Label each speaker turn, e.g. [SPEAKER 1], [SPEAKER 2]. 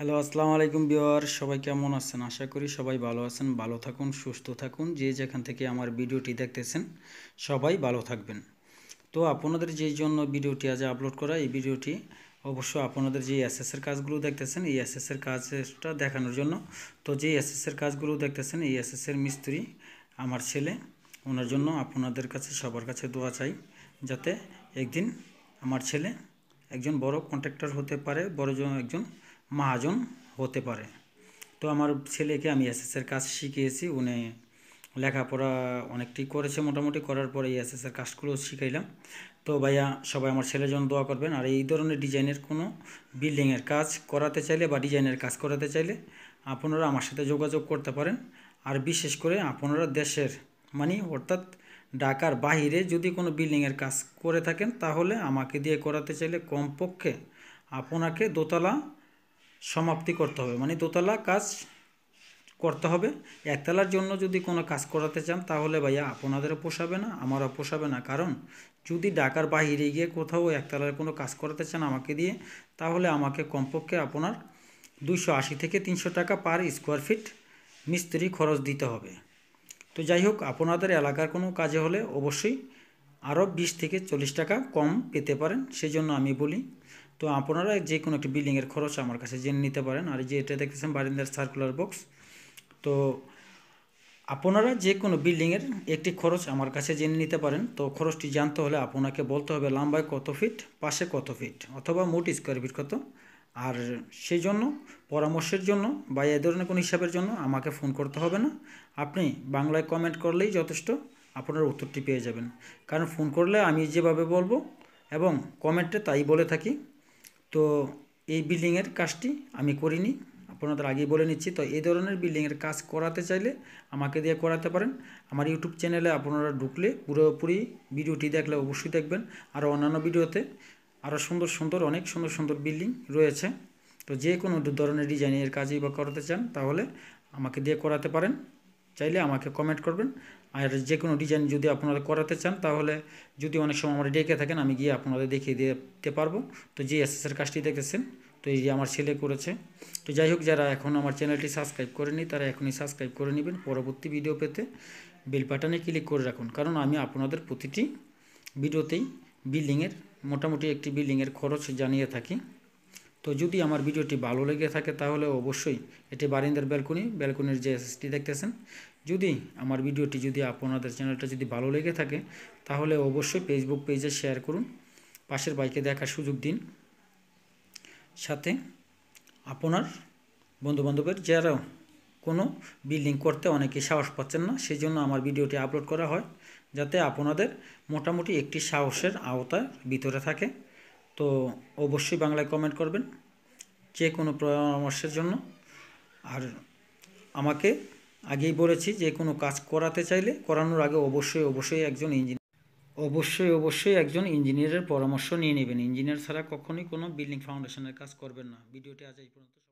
[SPEAKER 1] hello আসসালামু আলাইকুম beware সবাই কেমন আছেন আশা করি সবাই ভালো আছেন ভালো থাকুন সুস্থ থাকুন যে যেখান থেকে আমার ভিডিওটি দেখতেছেন সবাই ভালো থাকবেন তো আপনাদের যে জন্য ভিডিওটি আজ আপলোড করা এই ভিডিওটি অবশ্য আপনাদের যে এসএসের কাজগুলো দেখতেছেন এই এসএসের কাজটা দেখানোর জন্য তো যে এসএসের কাজগুলো দেখতেছেন এই এসএসের মিস্ত্রি আমার ছেলে ওনার জন্য আপনাদের কাছে সবার কাছে দোয়া চাই যাতে একদিন আমার ছেলে একজন বড় কন্ট্রাক্টর হতে পারে বড়জন একজন মহাজন হতে পারে তো আমার ছেলেকে আমি এসএসের কাজ শিখিয়েছি উনি লেখাপড়া অনেকটি করেছে মোটামুটি করার পরে এসএসের কাজগুলো শিখাইলাম তো ভাইয়া সবাই আমার ছেলের জন্য দোয়া করবেন আর এই ধরনের ডিজাইনের কোনো বিল্ডিংয়ের কাজ করাতে চাইলে বা ডিজাইনের কাজ করাতে চাইলে আপনারা আমার সাথে যোগাযোগ করতে পারেন আর বিশেষ করে আপনারা দেশের মানে অর্থাৎ ঢাকার বাহিরে যদি কোনো বিল্ডিংয়ের কাজ করে থাকেন তাহলে আমাকে দিয়ে করাতে চাইলে কমপক্ষে আপনাকে দোতলা সমাপ্তি করতে হবে মানে দোতলা কাজ করতে হবে একতলার জন্য যদি কোনো কাজ করাতে চান তাহলে ভাইয়া আপনাদেরও পোষাবে না আমারও পোষাবে না কারণ যদি ডাকার বাহিরে গিয়ে কোথাও একতলার কোনো কাজ করাতে চান আমাকে দিয়ে তাহলে আমাকে কমপক্ষে আপনার দুশো আশি থেকে তিনশো টাকা পার স্কোয়ার ফিট মিস্ত্রি খরচ দিতে হবে তো যাই হোক আপনাদের এলাকার কোনো কাজে হলে অবশ্যই আরও বিশ থেকে চল্লিশ টাকা কম পেতে পারেন সেজন্য আমি বলি তো আপনারা যে কোনো একটি বিল্ডিংয়ের খরচ আমার কাছে জেনে নিতে পারেন আর যে এটা দেখতেছেন বারিন্দার সার্কুলার বক্স তো আপনারা যে কোনো বিল্ডিংয়ের একটি খরচ আমার কাছে জেনে নিতে পারেন তো খরচটি জানতে হলে আপনাকে বলতে হবে লম্বায় কত ফিট পাশে কত ফিট অথবা মোট স্কোয়ার ফিট কত আর সেই জন্য পরামর্শের জন্য বা এ ধরনের কোনো হিসাবের জন্য আমাকে ফোন করতে হবে না আপনি বাংলায় কমেন্ট করলেই যথেষ্ট আপনার উত্তরটি পেয়ে যাবেন কারণ ফোন করলে আমি যেভাবে বলবো এবং কমেন্টে তাই বলে থাকি তো এই বিল্ডিংয়ের কাজটি আমি করিনি আপনাদের আগেই বলে নিচ্ছি তো এই ধরনের বিল্ডিংয়ের কাজ করাতে চাইলে আমাকে দিয়ে করাতে পারেন আমার ইউটিউব চ্যানেলে আপনারা ঢুকলে পুরোপুরি ভিডিওটি দেখলে অবশ্যই দেখবেন আর অন্যান্য ভিডিওতে আরও সুন্দর সুন্দর অনেক সুন্দর সুন্দর বিল্ডিং রয়েছে তো যে কোনো ধরনের ডিজাইনের কাজই বা করাতে চান তাহলে আমাকে দিয়ে করাতে পারেন চাইলে আমাকে কমেন্ট করবেন আর যে কোনো ডিজাইন যদি আপনারা করাতে চান তাহলে যদি অনেক সময় আমার ডেকে থাকেন আমি গিয়ে আপনাদের দেখিয়ে দিতে পারবো তো যে এসএসের কাজটি দেখেছেন তো এই যে আমার ছেলে করেছে তো যাই হোক যারা এখন আমার চ্যানেলটি সাবস্ক্রাইব করেনি তারা এখনই সাবস্ক্রাইব করে নেবেন পরবর্তী ভিডিও পেতে বেল বাটনে ক্লিক করে রাখুন কারণ আমি আপনাদের প্রতিটি ভিডিওতেই বিল্ডিংয়ের মোটামুটি একটি বিল্ডিংয়ের খরচ জানিয়ে থাকি তো যদি আমার ভিডিওটি ভালো লেগে থাকে তাহলে অবশ্যই এটি বারিন্দার ব্যালকনি ব্যালকনির যে এসএসটি দেখতেছেন যদি আমার ভিডিওটি যদি আপনাদের চ্যানেলটা যদি ভালো লেগে থাকে তাহলে অবশ্যই ফেসবুক পেজে শেয়ার করুন পাশের বাইকে দেখার সুযোগ দিন সাথে আপনার বন্ধুবান্ধবের যারা কোনো বিল্ডিং করতে অনেকে সাহস পাচ্ছেন না সেই জন্য আমার ভিডিওটি আপলোড করা হয় যাতে আপনাদের মোটামুটি একটি সাহসের আওতার ভিতরে থাকে তো অবশ্যই বাংলায় কমেন্ট করবেন যে কোনো পরামর্শের জন্য আর আমাকে আগেই বলেছি যে কোনো কাজ করাতে চাইলে করানোর আগে অবশ্যই অবশ্যই একজন ইঞ্জিনিয়ার অবশ্যই অবশ্যই একজন ইঞ্জিনিয়ারের পরামর্শ নিয়ে নেবেন ইঞ্জিনিয়ার ছাড়া কখনোই কোনো বিল্ডিং ফাউন্ডেশনের কাজ করবেন না ভিডিওটি আজ এই পর্যন্ত